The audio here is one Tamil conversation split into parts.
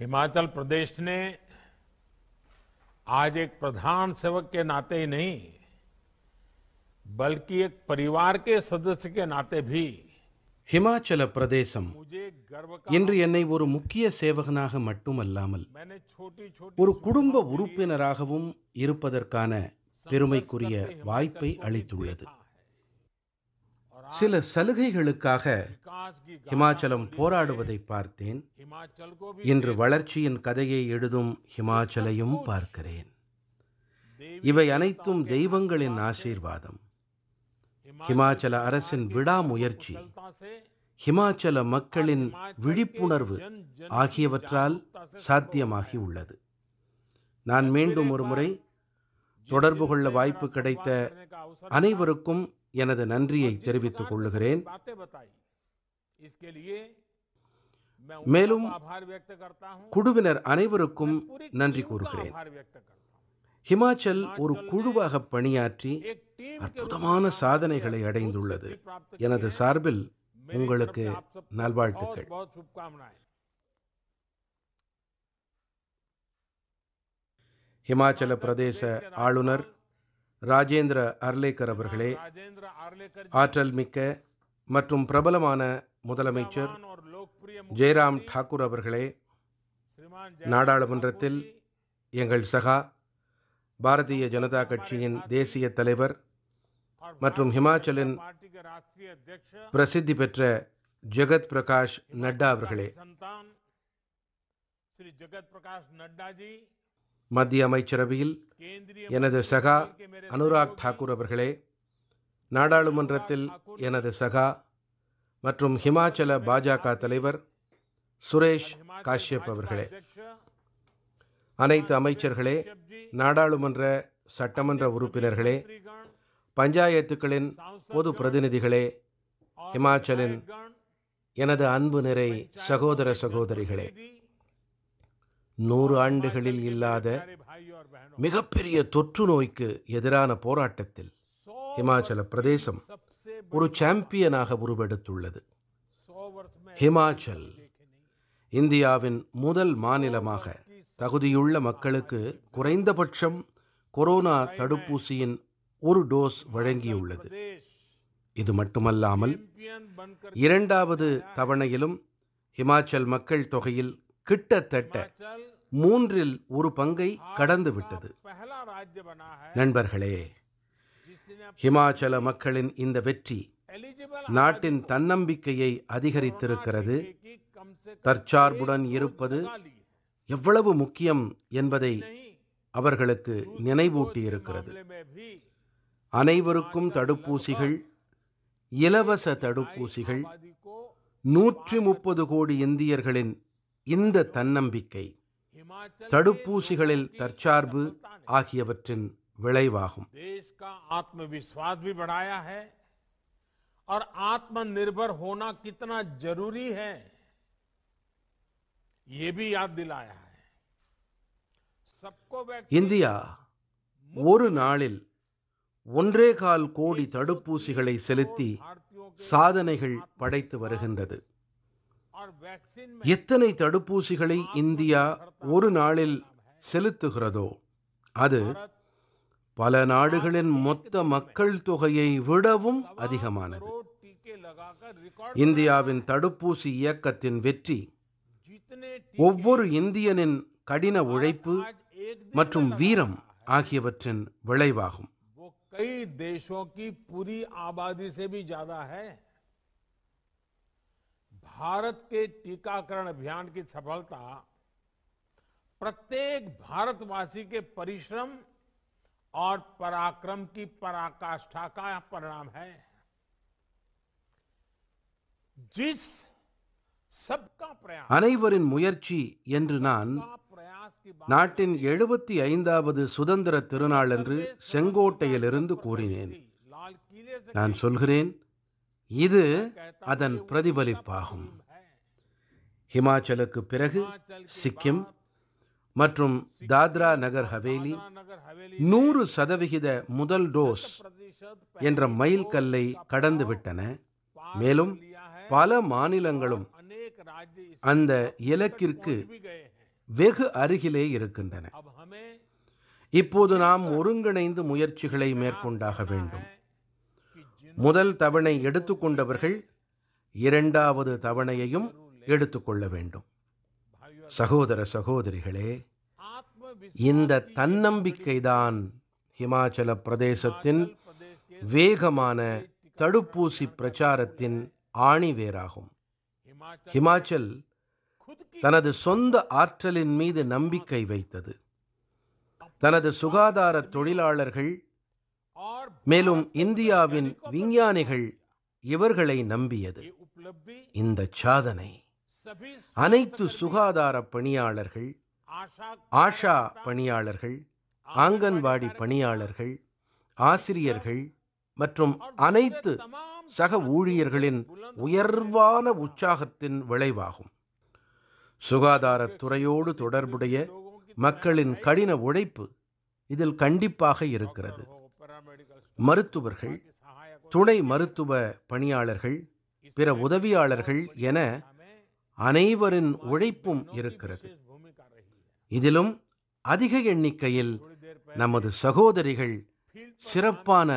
हिमाचल प्रदेश ने आज एक प्रधान सेवक के नाते ही नहीं बल्कि एक परिवार के सदस्य के नाते भी ஹிமாச்சல பிரதேசம் இன்று என்னை ஒரு முக்கிய சேவகனாக மட்டுமல்லாமல் ஒரு குடும்ப உறுப்பினராகவும் இருப்பதற்கான பெருமைக்குரிய வாய்ப்பை அளித்துள்ளது சில சலுகைகளுக்காக ஹிமாச்சலம் போராடுவதை பார்த்தேன் இன்று வளர்ச்சியின் கதையை எழுதும் ஹிமாச்சலையும் பார்க்கிறேன் இவை அனைத்தும் தெய்வங்களின் ஆசீர்வாதம் ஹிமாச்சல அரசின் விடாமுயற்சி ஹிமாச்சல மக்களின் விழிப்புணர்வு ஆகியவற்றால் சாத்தியமாகி உள்ளது நான் மீண்டும் ஒரு முறை தொடர்பு கொள்ள வாய்ப்பு கிடைத்த அனைவருக்கும் எனது நன்றியை தெரிவித்துக் கொள்ளுகிறேன் மேலும் குழுவினர் அனைவருக்கும் நன்றி கூறுகிறேன் ஹிமாச்சல் ஒரு குழுவாக பணியாற்றி அற்புதமான சாதனைகளை அடைந்துள்ளது எனது சார்பில் உங்களுக்கு நல்வாழ்த்துக்கள் ஹிமாச்சல பிரதேச ஆளுநர் ராஜேந்திர அர்லேக்கர் அவர்களே ஆற்றல் மிக்க மற்றும் பிரபலமான முதலமைச்சர் ஜெயராம் டாக்கூர் அவர்களே நாடாளுமன்றத்தில் எங்கள் சகா பாரதிய ஜனதா கட்சியின் தேசிய தலைவர் மற்றும் ஹிமாச்சலின் பிரசித்தி பெற்ற ஜெகத் பிரகாஷ் நட்டா அவர்களே ஜெகத் பிரகாஷ் மத்திய அமைச்சரவையில் எனது சகா அனுராக் தாக்கூர் அவர்களே நாடாளுமன்றத்தில் எனது சகா மற்றும் ஹிமாச்சல பாஜக தலைவர் சுரேஷ் காஷ்யப் அவர்களே அனைத்து அமைச்சர்களே நாடாளுமன்ற சட்டமன்ற உறுப்பினர்களே பஞ்சாயத்துக்களின் பொது பிரதிநிதிகளே ஹிமாச்சலின் எனது அன்பு நிறை சகோதர சகோதரிகளே நூறு ஆண்டுகளில் இல்லாத மிகப்பெரிய தொற்று நோய்க்கு எதிரான போராட்டத்தில் ஹிமாச்சல பிரதேசம் ஒரு சாம்பியனாக உருவெடுத்துள்ளது ஹிமாச்சல் இந்தியாவின் முதல் மாநிலமாக தகுதியுள்ள மக்களுக்கு குறைந்தபட்சம் கொரோனா தடுப்பூசியின் ஒரு டோஸ் வழங்கியுள்ளது இது மட்டுமல்லாமல் இரண்டாவது தவணையிலும் ஹிமாச்சல் மக்கள் தொகையில் கிட்டத்தட்ட மூன்றில் ஒரு பங்கை கடந்துவிட்டது நண்பர்களே ஹிமாச்சல மக்களின் இந்த வெற்றி நாட்டின் தன்னம்பிக்கையை அதிகரித்திருக்கிறது தற்சார்புடன் இருப்பது எவ்வளவு முக்கியம் என்பதை அவர்களுக்கு நினைவூட்டியிருக்கிறது அனைவருக்கும் தடுப்பூசிகள் இலவச தடுப்பூசிகள் நூற்றி முப்பது கோடி இந்தியர்களின் இந்த தன்னம்பிக்கை தடுப்பூசிகளில் தற்சார்பு ஆகியவற்றின் விளைவாகும் ஆத்ம आत्मनिर्भर होना कितना जरूरी है ये भी இந்தியா ஒரு நாளில் ஒன்றே கால் கோடி தடுப்பூசிகளை செலுத்தி சாதனைகள் படைத்து வருகின்றது எத்தனை தடுப்பூசிகளை இந்தியா ஒரு நாளில் செலுத்துகிறதோ அது பல நாடுகளின் மொத்த மக்கள் தொகையை விடவும் அதிகமானது இந்தியாவின் தடுப்பூசி இயக்கத்தின் வெற்றி ஒவ்வொரு இந்தியனின் கடின உழைப்பு மற்றும் வீரம் ஆகியவற்றின் விளைவாகும் கை தேசோं की भारत के टीकाकरण अभियान की सफलता प्रत्येक भारतवासी के परिश्रम और पराक्रम की पराकाष्ठा का परिणाम है जिस सबका प्रयास அனைவரின் முயற்சி என்று நான் நாட்டின் எழுபத்தி ஐந்தாவது சுதந்திர திருநாள் என்று செங்கோட்டையிலிருந்து கூறினேன் நான் சொல்கிறேன் இது அதன் பிரதிபலிப்பாகும் ஹிமாச்சலுக்கு பிறகு சிக்கிம் மற்றும் தாத்ரா நகர் ஹவேலி நூறு சதவிகித முதல் டோஸ் என்ற மைல் கல்லை கடந்துவிட்டன மேலும் பல மாநிலங்களும் அந்த இலக்கிற்கு வெகு அருகிலே இருக்கின்றன இப்போது நாம் ஒருங்கிணைந்து முயற்சிகளை மேற்கொண்டாக வேண்டும் முதல் தவணை எடுத்துக்கொண்டவர்கள் இரண்டாவது தவணையையும் எடுத்துக்கொள்ள வேண்டும் சகோதர சகோதரிகளே இந்த தன்னம்பிக்கைதான் ஹிமாச்சல பிரதேசத்தின் வேகமான தடுப்பூசி பிரச்சாரத்தின் ஆணிவேராகும் ஹிமாச்சல் தனது சொந்த ஆற்றலின் மீது நம்பிக்கை வைத்தது தனது சுகாதார தொழிலாளர்கள் மேலும் இந்தியாவின் விஞ்ஞானிகள் இவர்களை நம்பியது இந்த சாதனை அனைத்து சுகாதார பணியாளர்கள் ஆஷா பணியாளர்கள் ஆங்கன்வாடி பணியாளர்கள் ஆசிரியர்கள் மற்றும் அனைத்து சக ஊழியர்களின் உயர்வான உற்சாகத்தின் விளைவாகும் சுகாதாரத்துறையோடு தொடர்புடைய மக்களின் கடின உழைப்பு இதில் கண்டிப்பாக இருக்கிறது மருத்துவர்கள் துணை மருத்துவ பணியாளர்கள் பிற உதவியாளர்கள் என அனைவரின் உழைப்பும் இருக்கிறது இதிலும் அதிக எண்ணிக்கையில் நமது சகோதரிகள் சிறப்பான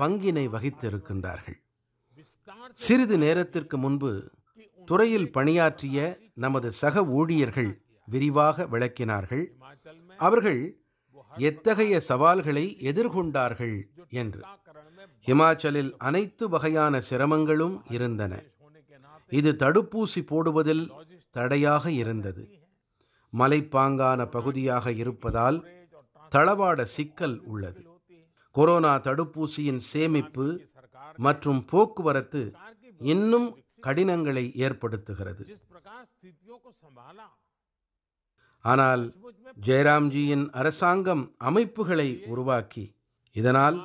பங்கினை வகித்திருக்கின்றார்கள் சிறிது நேரத்திற்கு முன்பு துறையில் பணியாற்றிய நமது சக ஊழியர்கள் விரிவாக விளக்கினார்கள் அவர்கள் எத்தகைய சவால்களை எதிர்கொண்டார்கள் என்று ஹிமாச்சலில் அனைத்து வகையான சிரமங்களும் இருந்தன இது தடுப்பூசி போடுவதில் தடையாக இருந்தது மலைப்பாங்கான பகுதியாக இருப்பதால் தளவாட சிக்கல் உள்ளது கொரோனா தடுப்பூசியின் சேமிப்பு மற்றும் போக்குவரத்து இன்னும் கடினங்களை ஏற்படுத்துகிறது ஆனால் ஜெயராம்ஜியின் அரசாங்கம் அமைப்புகளை உருவாக்கி இதனால்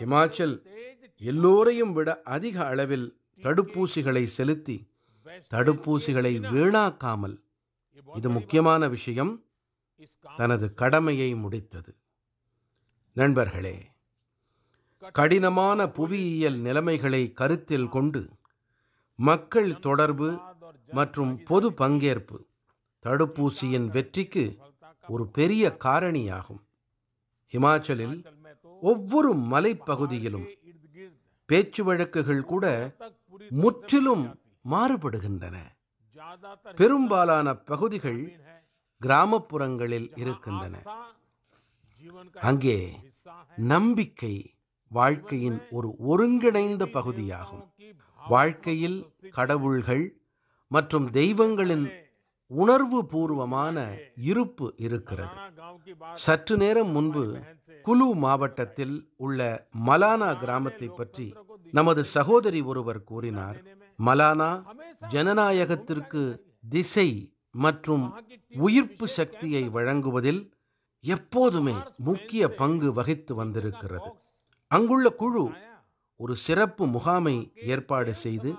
ஹிமாச்சல் எல்லோரையும் விட அதிக அளவில் தடுப்பூசிகளை செலுத்தி தடுப்பூசிகளை வீணாக்காமல் இது முக்கியமான விஷயம் தனது கடமையை முடித்தது நண்பர்களே கடினமான புவியியல் நிலைமைகளை கருத்தில் கொண்டு மக்கள் தொடர்பு மற்றும் பொது பங்கேற்பு தடுப்பூசியின் வெற்றிக்கு ஒரு பெரிய காரணியாகும் ஹிமாச்சலில் ஒவ்வொரு மலைப்பகுதியிலும் பேச்சு வழக்குகள் கூட முற்றிலும் மாறுபடுகின்றன பெரும்பாலான பகுதிகள் கிராமப்புறங்களில் இருக்கின்றன அங்கே நம்பிக்கை வாழ்க்கையின் ஒரு ஒருங்கிணைந்த பகுதியாகும் வாழ்க்கையில் கடவுள்கள் மற்றும் தெய்வங்களின் உணர்வு பூர்வமான இருப்பு இருக்கிறது சற்று நேரம் முன்பு குலு மாவட்டத்தில் உள்ள மலானா கிராமத்தை பற்றி நமது சகோதரி ஒருவர் கூறினார் மலானா ஜனநாயகத்திற்கு திசை மற்றும் உயிர்ப்பு சக்தியை வழங்குவதில் எப்போதுமே முக்கிய பங்கு வகித்து வந்திருக்கிறது அங்குள்ள குழு ஒரு சிறப்பு முகாமை ஏற்பாடு செய்து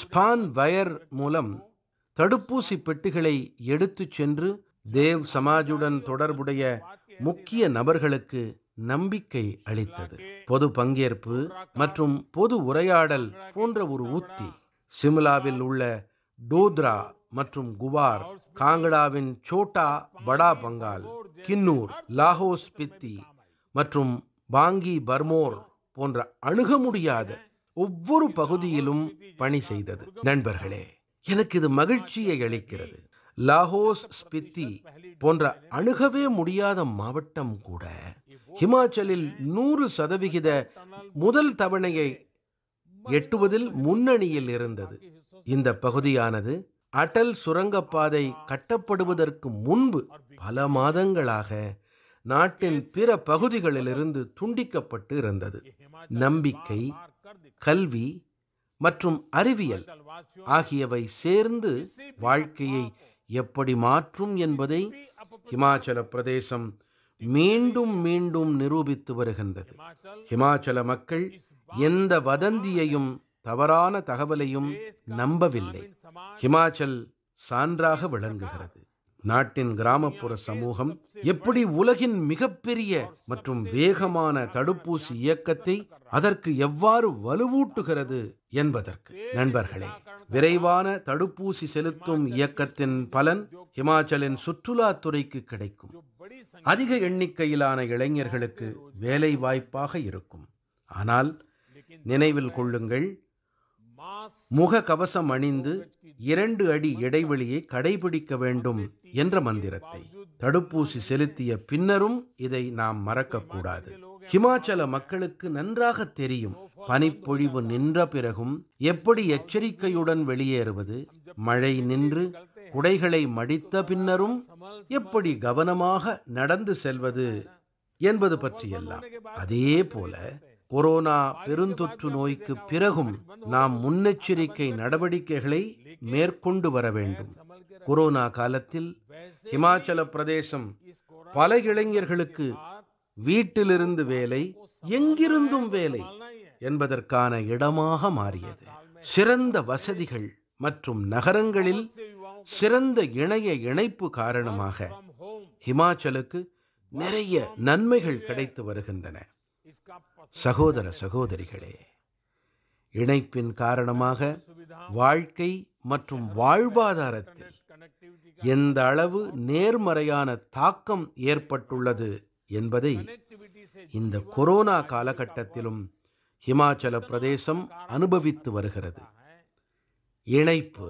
ஸ்பான் வயர் மூலம் தடுப்பூசி பெட்டிகளை எடுத்துச் சென்று தேவ் சமாஜுடன் தொடர்புடைய முக்கிய நபர்களுக்கு நம்பிக்கை அளித்தது பொது பங்கேற்பு மற்றும் பொது உரையாடல் போன்ற ஒரு உத்தி சிம்லாவில் உள்ள டோத்ரா மற்றும் குவார் காங்கடாவின் சோட்டா படா பங்கால் கின்னூர் லாகோஸ் பித்தி மற்றும் பாங்கி பர்மோர் போன்ற அணுக முடியாத ஒவ்வொரு பகுதியிலும் பணி செய்தது நண்பர்களே எனக்கு இது மகிழ்ச்சியை அளிக்கிறது லாகோஸ் ஸ்பித்தி போன்ற அணுகவே முடியாத மாவட்டம் கூட ஹிமாச்சலில் நூறு சதவிகித முதல் தவணையை எட்டுவதில் முன்னணியில் இருந்தது இந்த பகுதியானது அடல் சுரங்கப்பாதை கட்டப்படுவதற்கு முன்பு பல மாதங்களாக நாட்டின் பிற பகுதிகளிலிருந்து துண்டிக்கப்பட்டு இருந்தது நம்பிக்கை கல்வி மற்றும் அறிவியல் ஆகியவை சேர்ந்து வாழ்க்கையை எப்படி மாற்றும் என்பதை ஹிமாச்சல பிரதேசம் மீண்டும் மீண்டும் நிரூபித்து வருகின்றது ஹிமாச்சல மக்கள் எந்த வதந்தியையும் தவறான தகவலையும் நம்பவில்லை ஹிமாச்சல் சான்றாக விளங்குகிறது நாட்டின் கிராமப்புற சமூகம் எப்படி உலகின் மிகப்பெரிய மற்றும் வேகமான தடுப்பூசி இயக்கத்தை அதற்கு எவ்வாறு வலுவூட்டுகிறது என்பதற்கு நண்பர்களே விரைவான தடுப்பூசி செலுத்தும் இயக்கத்தின் பலன் இமாச்சலின் சுற்றுலாத்துறைக்கு கிடைக்கும் அதிக எண்ணிக்கையிலான இளைஞர்களுக்கு வேலை வாய்ப்பாக இருக்கும் ஆனால் நினைவில் கொள்ளுங்கள் முக கவசம் அணிந்து இரண்டு அடி இடைவெளியை கடைபிடிக்க வேண்டும் என்ற மந்திரத்தை தடுப்பூசி செலுத்திய பின்னரும் இதை நாம் மறக்கக்கூடாது ஹிமாச்சல மக்களுக்கு நன்றாக தெரியும் பனிப்பொழிவு நின்ற பிறகும் எப்படி எச்சரிக்கையுடன் வெளியேறுவது மழை நின்று குடைகளை மடித்த பின்னரும் எப்படி கவனமாக நடந்து செல்வது என்பது பற்றியெல்லாம் அதே போல கொரோனா பெருந்தொற்று நோய்க்கு பிறகும் நாம் முன்னெச்சரிக்கை நடவடிக்கைகளை மேற்கொண்டு வர வேண்டும் கொரோனா காலத்தில் ஹிமாச்சல பிரதேசம் பல இளைஞர்களுக்கு வீட்டிலிருந்து வேலை எங்கிருந்தும் வேலை என்பதற்கான இடமாக மாறியது சிறந்த வசதிகள் மற்றும் நகரங்களில் சிறந்த இணைய இணைப்பு காரணமாக ஹிமாச்சலுக்கு நிறைய நன்மைகள் கிடைத்து வருகின்றன சகோதர சகோதரிகளே இணைப்பின் காரணமாக வாழ்க்கை மற்றும் வாழ்வாதாரத்தில் எந்த அளவு நேர்மறையான தாக்கம் ஏற்பட்டுள்ளது என்பதை இந்த கொரோனா காலகட்டத்திலும் ஹிமாச்சல பிரதேசம் அனுபவித்து வருகிறது இணைப்பு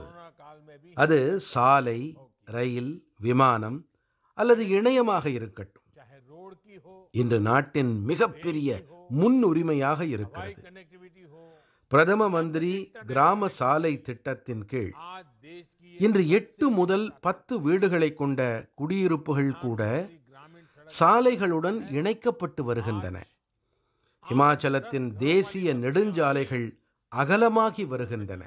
அது சாலை ரயில் விமானம் அல்லது இணையமாக இருக்கட்டும் இன்று நாட்டின் மிகப்பெரிய முன் உரிமையாக இருக்கிறது பிரதம மந்திரி கிராம சாலை திட்டத்தின் கீழ் இன்று எட்டு முதல் பத்து வீடுகளை கொண்ட குடியிருப்புகள் கூட சாலைகளுடன் இணைக்கப்பட்டு வருகின்றன இமாச்சலத்தின் தேசிய நெடுஞ்சாலைகள் அகலமாகி வருகின்றன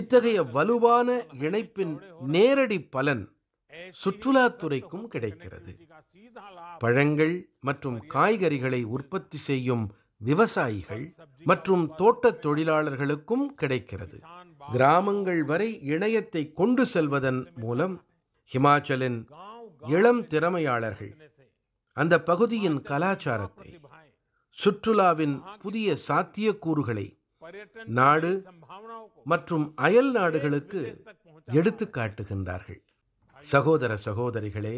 இத்தகைய வலுவான இணைப்பின் நேரடி பலன் சுற்றுலாத்துறைக்கும் கிடைக்கிறது பழங்கள் மற்றும் காய்கறிகளை உற்பத்தி செய்யும் விவசாயிகள் மற்றும் தோட்ட தொழிலாளர்களுக்கும் கிடைக்கிறது கிராமங்கள் வரை இணையத்தை கொண்டு செல்வதன் மூலம் ஹிமாச்சலின் இளம் திறமையாளர்கள் அந்த பகுதியின் கலாச்சாரத்தை சுற்றுலாவின் புதிய சாத்தியக்கூறுகளை நாடு மற்றும் அயல் நாடுகளுக்கு எடுத்து காட்டுகின்றார்கள் சகோதர சகோதரிகளே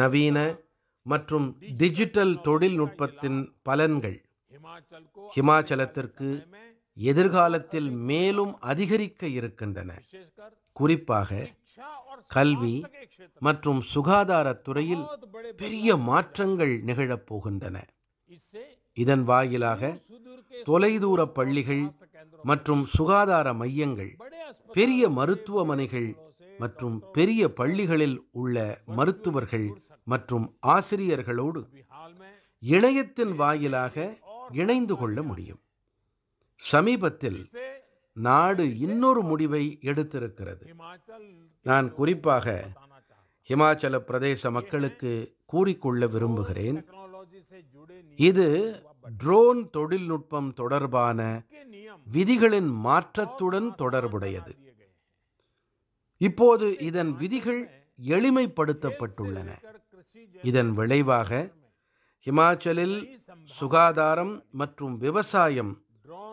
நவீன மற்றும் டிஜிட்டல் தொழில்நுட்பத்தின் பலன்கள் ஹிமாச்சலத்திற்கு எதிர்காலத்தில் மேலும் அதிகரிக்க இருக்கின்றன குறிப்பாக கல்வி மற்றும் சுகாதாரத்துறையில் பெரிய மாற்றங்கள் நிகழப் போகின்றன இதன் வாயிலாக தொலைதூர பள்ளிகள் மற்றும் சுகாதார மையங்கள் பெரிய மருத்துவமனைகள் மற்றும் பெரிய பள்ளிகளில் உள்ள மருத்துவர்கள் மற்றும் ஆசிரியர்களோடு இணையத்தின் வாயிலாக இணைந்து கொள்ள முடியும் சமீபத்தில் நாடு இன்னொரு முடிவை எடுத்திருக்கிறது நான் குறிப்பாக ஹிமாச்சல பிரதேச மக்களுக்கு கூறிக்கொள்ள விரும்புகிறேன் இது ட்ரோன் தொழில்நுட்பம் தொடர்பான விதிகளின் மாற்றத்துடன் தொடர்புடையது இப்போது இதன் விதிகள் எளிமைப்படுத்தப்பட்டுள்ளன இதன் விளைவாக ஹிமாச்சலில் சுகாதாரம் மற்றும் விவசாயம்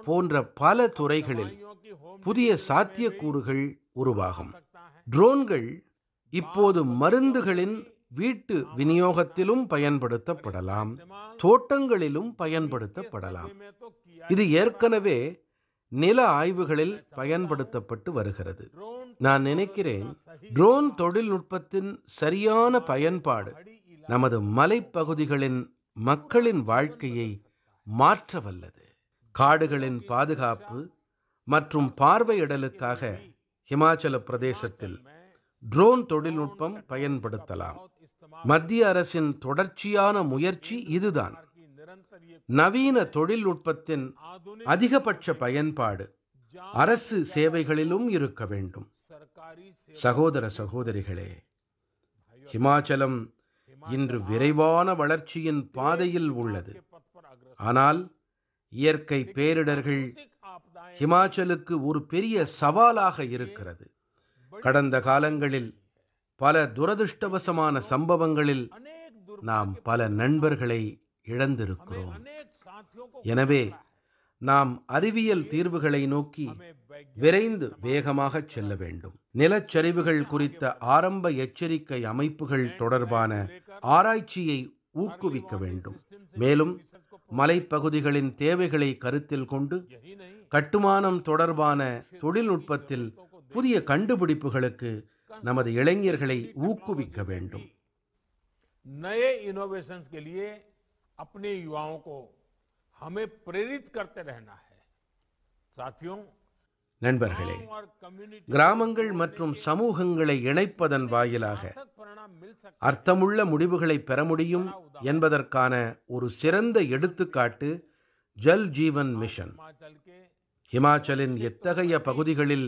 போன்ற பல துறைகளில் புதிய சாத்தியக்கூறுகள் உருவாகும் ட்ரோன்கள் இப்போது மருந்துகளின் வீட்டு விநியோகத்திலும் பயன்படுத்தப்படலாம் தோட்டங்களிலும் பயன்படுத்தப்படலாம் இது ஏற்கனவே நில ஆய்வுகளில் பயன்படுத்தப்பட்டு வருகிறது நான் நினைக்கிறேன் ட்ரோன் தொழில்நுட்பத்தின் சரியான பயன்பாடு நமது மலைப்பகுதிகளின் மக்களின் வாழ்க்கையை மாற்ற வல்லது காடுகளின் பாதுகாப்பு மற்றும் பார்வையிடலுக்காக ஹிமாச்சல பிரதேசத்தில் ட்ரோன் தொழில்நுட்பம் பயன்படுத்தலாம் மத்திய அரசின் தொடர்ச்சியான முயற்சி இதுதான் நவீன தொழில்நுட்பத்தின் அதிகபட்ச பயன்பாடு அரசு சேவைகளிலும் இருக்க வேண்டும் சகோதர சகோதரிகளே ஹிமாச்சலம் இன்று விரைவான வளர்ச்சியின் பாதையில் உள்ளது ஆனால் இயற்கை பேரிடர்கள் ஹிமாச்சலுக்கு ஒரு பெரிய சவாலாக இருக்கிறது கடந்த காலங்களில் பல துரதிருஷ்டவசமான சம்பவங்களில் நாம் பல நண்பர்களை இழந்திருக்கிறோம் எனவே நாம் அறிவியல் தீர்வுகளை நோக்கி விரைந்து வேகமாக செல்ல வேண்டும் நிலச்சரிவுகள் குறித்த ஆரம்ப எச்சரிக்கை அமைப்புகள் தொடர்பான ஆராய்ச்சியை ஊக்குவிக்க வேண்டும் மேலும் மலைப்பகுதிகளின் தேவைகளை கருத்தில் கொண்டு கட்டுமானம் தொடர்பான தொழில்நுட்பத்தில் புதிய கண்டுபிடிப்புகளுக்கு நமது இளைஞர்களை ஊக்குவிக்க வேண்டும் नए इनोवेशंस के लिए अपने युवाओं को हमें प्रेरित करते रहना है साथियों நண்பர்களே கிராமங்கள் மற்றும் சமூகங்களை இணைப்பதன் வாயிலாக அர்த்தமுள்ள முடிவுகளை பெற முடியும் என்பதற்கான ஒரு சிறந்த எடுத்துக்காட்டு ஜல் ஜீவன் மிஷன் ஹிமாச்சலின் எத்தகைய பகுதிகளில்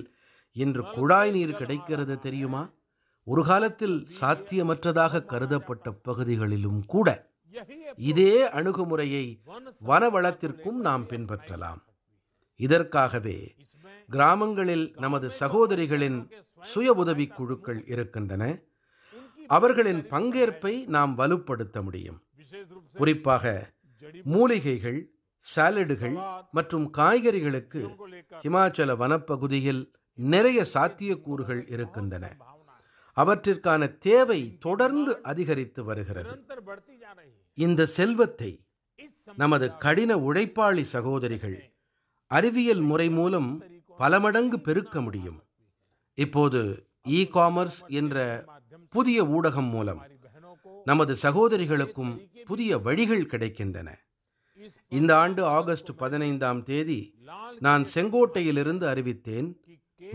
இன்று குழாய் நீர் கிடைக்கிறது தெரியுமா ஒரு காலத்தில் சாத்தியமற்றதாக கருதப்பட்ட பகுதிகளிலும் கூட இதே அணுகுமுறையை வனவளத்திற்கும் நாம் பின்பற்றலாம் இதற்காகவே கிராமங்களில் நமது சகோதரிகளின் சுய உதவி குழுக்கள் இருக்கின்றன அவர்களின் பங்கேற்பை நாம் வலுப்படுத்த முடியும் குறிப்பாக மூலிகைகள் சாலடுகள் மற்றும் காய்கறிகளுக்கு ஹிமாச்சல வனப்பகுதியில் நிறைய சாத்தியக்கூறுகள் இருக்கின்றன அவற்றிற்கான தேவை தொடர்ந்து அதிகரித்து வருகிறது இந்த செல்வத்தை நமது கடின உழைப்பாளி சகோதரிகள் அறிவியல் முறை மூலம் பல மடங்கு பெருக்க முடியும் இப்போது இ காமர்ஸ் என்ற புதிய ஊடகம் மூலம் நமது சகோதரிகளுக்கும் புதிய வழிகள் கிடைக்கின்றன இந்த ஆண்டு ஆகஸ்ட் பதினைந்தாம் தேதி நான் செங்கோட்டையிலிருந்து அறிவித்தேன்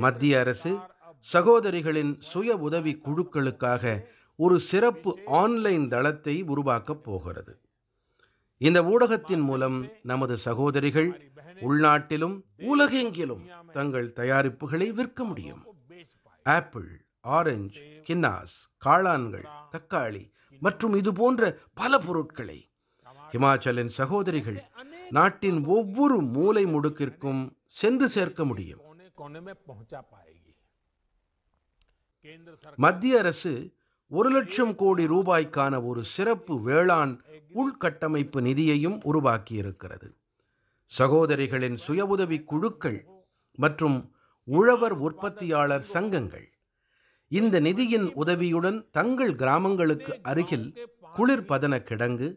மத்திய அரசு சகோதரிகளின் சுய உதவி குழுக்களுக்காக ஒரு சிறப்பு ஆன்லைன் தளத்தை உருவாக்கப் போகிறது இந்த ஊடகத்தின் மூலம் நமது சகோதரிகள் உள்நாட்டிலும் உலகெங்கிலும் தங்கள் தயாரிப்புகளை விற்க முடியும் ஆப்பிள் ஆரஞ்சு கின்னாஸ் காளான்கள் தக்காளி மற்றும் இது போன்ற பல பொருட்களை ஹிமாச்சலின் சகோதரிகள் நாட்டின் ஒவ்வொரு மூலை முடுக்கிற்கும் சென்று சேர்க்க முடியும் மத்திய அரசு ஒரு லட்சம் கோடி ரூபாய்க்கான ஒரு சிறப்பு வேளாண் உள்கட்டமைப்பு நிதியையும் உருவாக்கியிருக்கிறது சகோதரிகளின் சுய உதவி குழுக்கள் மற்றும் உழவர் உற்பத்தியாளர் சங்கங்கள் இந்த நிதியின் உதவியுடன் தங்கள் கிராமங்களுக்கு அருகில் குளிர்பதன கிடங்கு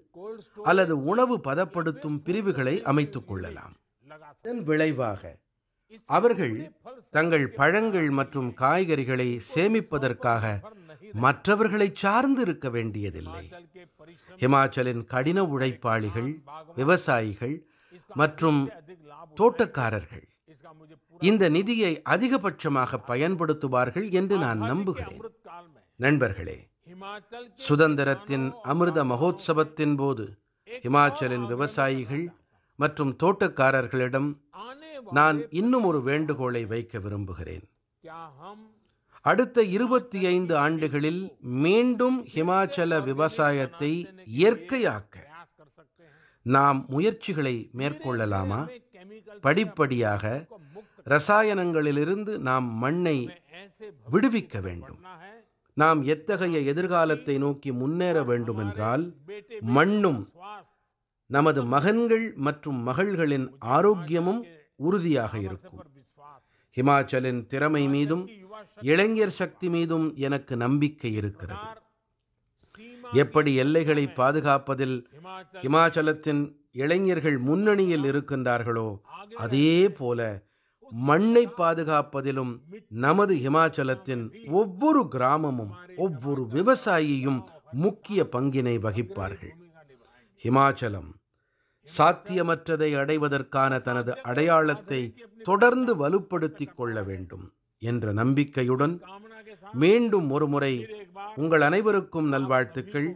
அல்லது உணவு பதப்படுத்தும் பிரிவுகளை அமைத்துக் கொள்ளலாம் இதன் விளைவாக அவர்கள் தங்கள் பழங்கள் மற்றும் காய்கறிகளை சேமிப்பதற்காக மற்றவர்களை சார்ந்து இருக்க வேண்டியதில்லை ஹிமாச்சலின் கடின உழைப்பாளிகள் விவசாயிகள் மற்றும் தோட்டக்காரர்கள் இந்த நிதியை அதிகபட்சமாக பயன்படுத்துவார்கள் என்று நான் நம்புகிறேன் நண்பர்களே சுதந்திரத்தின் அமிர்த மகோத்சவத்தின் போது இமாச்சலின் விவசாயிகள் மற்றும் தோட்டக்காரர்களிடம் நான் இன்னும் ஒரு வேண்டுகோளை வைக்க விரும்புகிறேன் அடுத்த இருபத்தி ஐந்து ஆண்டுகளில் மீண்டும் ஹிமாச்சல விவசாயத்தை இயற்கையாக்க நாம் முயற்சிகளை மேற்கொள்ளலாமா படிப்படியாக ரசாயனங்களிலிருந்து நாம் மண்ணை விடுவிக்க வேண்டும் நாம் எத்தகைய எதிர்காலத்தை நோக்கி முன்னேற வேண்டுமென்றால் மண்ணும் நமது மகன்கள் மற்றும் மகள்களின் ஆரோக்கியமும் உறுதியாக இருக்கும் ஹிமாச்சலின் திறமை மீதும் இளைஞர் சக்தி மீதும் எனக்கு நம்பிக்கை இருக்கிறது எப்படி எல்லைகளை பாதுகாப்பதில் ஹிமாச்சலத்தின் இளைஞர்கள் முன்னணியில் இருக்கின்றார்களோ அதே போல மண்ணை பாதுகாப்பதிலும் நமது இமாச்சலத்தின் ஒவ்வொரு கிராமமும் ஒவ்வொரு விவசாயியும் முக்கிய பங்கினை வகிப்பார்கள் இமாச்சலம் சாத்தியமற்றதை அடைவதற்கான தனது அடையாளத்தை தொடர்ந்து வலுப்படுத்திக் கொள்ள வேண்டும் என்ற நம்பிக்கையுடன் மீண்டும் ஒருமுறை உங்கள் அனைவருக்கும் நல்வாழ்த்துக்கள்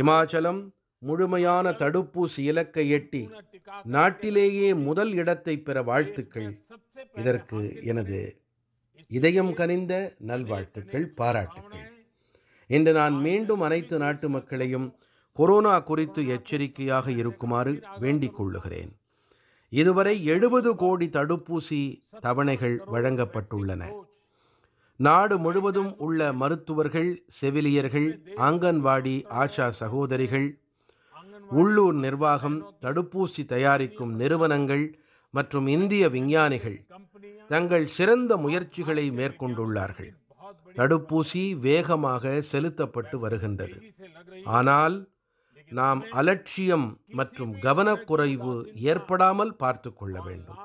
இமாச்சலம் முழுமையான தடுப்பூசி இலக்கை எட்டி நாட்டிலேயே முதல் இடத்தை பெற வாழ்த்துக்கள் இதற்கு எனது இதயம் கனிந்த நல்வாழ்த்துக்கள் பாராட்டுக்கள் இன்று நான் மீண்டும் அனைத்து நாட்டு மக்களையும் கொரோனா குறித்து எச்சரிக்கையாக இருக்குமாறு வேண்டிக் கொள்ளுகிறேன் இதுவரை எழுபது கோடி தடுப்பூசி தவணைகள் வழங்கப்பட்டுள்ளன நாடு முழுவதும் உள்ள மருத்துவர்கள் செவிலியர்கள் ஆங்கன்வாடி ஆஷா சகோதரிகள் உள்ளூர் நிர்வாகம் தடுப்பூசி தயாரிக்கும் நிறுவனங்கள் மற்றும் இந்திய விஞ்ஞானிகள் தங்கள் சிறந்த முயற்சிகளை மேற்கொண்டுள்ளார்கள் தடுப்பூசி வேகமாக செலுத்தப்பட்டு வருகின்றது ஆனால் நாம் அலட்சியம் மற்றும் கவனக்குறைவு ஏற்படாமல் பார்த்து கொள்ள வேண்டும்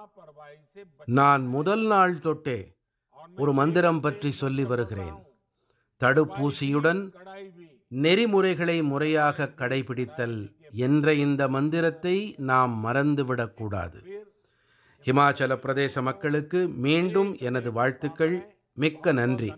நான் முதல் நாள் தொட்டே ஒரு மந்திரம் பற்றி சொல்லி வருகிறேன் தடுப்பூசியுடன் நெறிமுறைகளை முறையாக கடைபிடித்தல் என்ற இந்த மந்திரத்தை நாம் மறந்துவிடக்கூடாது இமாச்சல பிரதேச மக்களுக்கு மீண்டும் எனது வாழ்த்துக்கள் மிக்க நன்றி